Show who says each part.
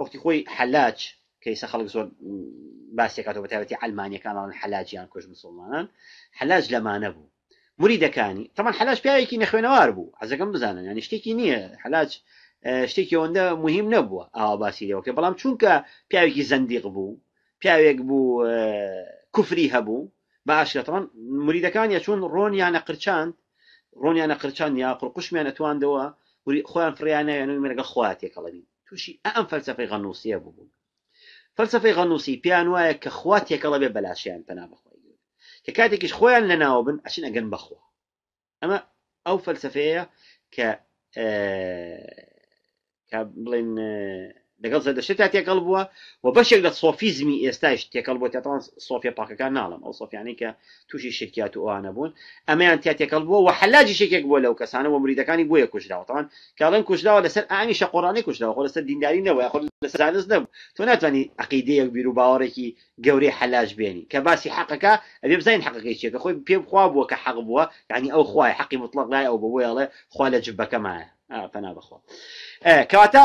Speaker 1: وەختی خۆی حەلاج کەیسە خەڵک زۆر باسیێکاتەوە بەتابەتی ئەلمانیەکانان حەلاجیان کوش مسلمانان حەلاج لەمانە بوو مریدەکانی تەمان حەلاج پیاوێکی نەخوێنەوار بوو حەزەکەم بزانن یانی شتێکی نییە حەلاج شتێکی ئەوەندە مهم نەبووە ئاوا باسی لەوەکە بەڵام چونکە پیاوێکی زەندیق بوو پیاوێک بوو کوفری هەبوو باشەوان مریدەکان یا چون ڕۆن یانە قرچاند ڕۆنیانە قرچان یا قڕقشمیان نەتواندەوە خۆیان فریانە یان مێرەگە خواتێکەڵەبی تووشی ئەم بوبو فلسفه بوو فەلسفەی غەنووسی پیان وایە کە خواتێکەڵە بێ بەلاشیان پنا بخۆی کە کاتێکیش خۆیان لەناوە بن ئەچین ئەگەن بەخوا ئەمە ئەو ك کە بڵێن لەگەڵ زەردەشتە تێکەڵ بووە و بەشێک لە سۆفیزمی ئێستاش تێکەڵ بۆ تێتان سۆفیا پاکەکان ناڵم ئەو سۆفیانی کە تووشی شرکات و ئەوانە بوون ئەمەیان تیا تێکەڵ بووە و حلاجی شێکێک بووە لەو کەسانە و مریدەکانی بۆیە کوژداوەتان کاڵن کوژداوە لەسەر ئانی شەقۆرانی کوژداوە خۆ لەسەر دینداری نەوە خۆ لەسەر زانست نەبوو تۆ ناتوانانی عقیدەیەک بیر و باوەڕێکی گەورەی حلاج بێنی کە باسی حقەکە ئەبێ بزانین حقەکەی چێکە خۆی پێم خوا بووە کە حەق بووە یعنی ئەو خوای حەقی مطلق لای ئەو بەوەیڵێ خوا لە جبەکەمایە فنا بخۆ کەواتە